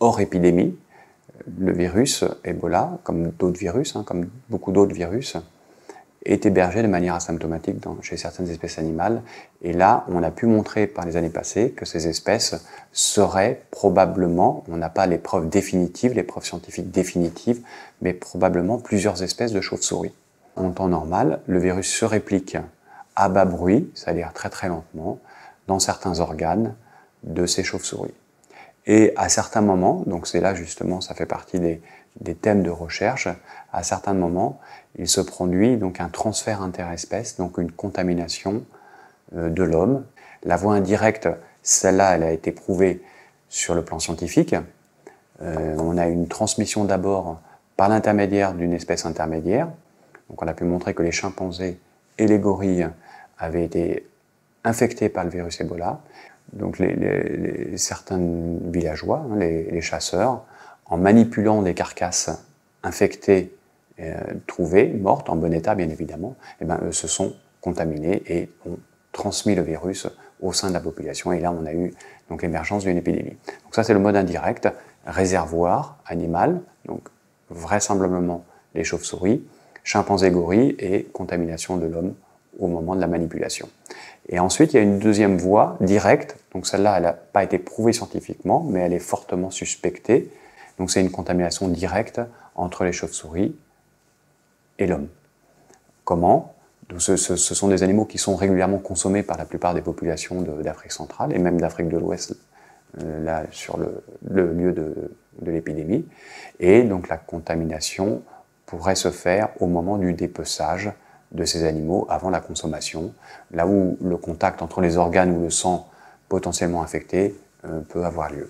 hors épidémie, le virus Ebola, comme d'autres virus, hein, comme beaucoup d'autres virus, est hébergé de manière asymptomatique chez certaines espèces animales. Et là, on a pu montrer par les années passées que ces espèces seraient probablement, on n'a pas les preuves définitives, les preuves scientifiques définitives, mais probablement plusieurs espèces de chauves-souris. En temps normal, le virus se réplique à bas bruit, c'est-à-dire très très lentement, dans certains organes de ces chauves-souris. Et à certains moments, donc c'est là justement, ça fait partie des, thèmes de recherche, à certains moments, il se produit donc un transfert interespèce, donc une contamination euh, de l'homme. La voie indirecte, celle-là, elle a été prouvée sur le plan scientifique. Euh, on a une transmission d'abord par l'intermédiaire d'une espèce intermédiaire. Donc on a pu montrer que les chimpanzés et les gorilles avaient été infectés par le virus Ebola donc certains villageois, hein, les, chasseurs, en manipulant des carcasses infectées, euh, trouvées, mortes, en bon état bien évidemment, eh ben, euh, se sont contaminés et ont transmis le virus au sein de la population. Et là, on a eu donc l'émergence d'une épidémie. Donc ça, c'est le mode indirect, réservoir animal, donc vraisemblablement les chauves-souris, chimpanzés, gorilles et contamination de l'homme au moment de la manipulation. Et ensuite, il y a une deuxième voie directe. Donc celle-là, elle n'a pas été prouvée scientifiquement, mais elle est fortement suspectée. Donc c'est une contamination directe entre les chauves-souris et l'homme. Comment Donc ce, sont des animaux qui sont régulièrement consommés par la plupart des populations d'Afrique centrale et même d'Afrique de l'Ouest, euh, là sur le, lieu de, de l'épidémie. Et donc la contamination pourrait se faire au moment du dépeçage de ces animaux avant la consommation, là où le contact entre les organes ou le sang potentiellement infectés euh, peut avoir lieu.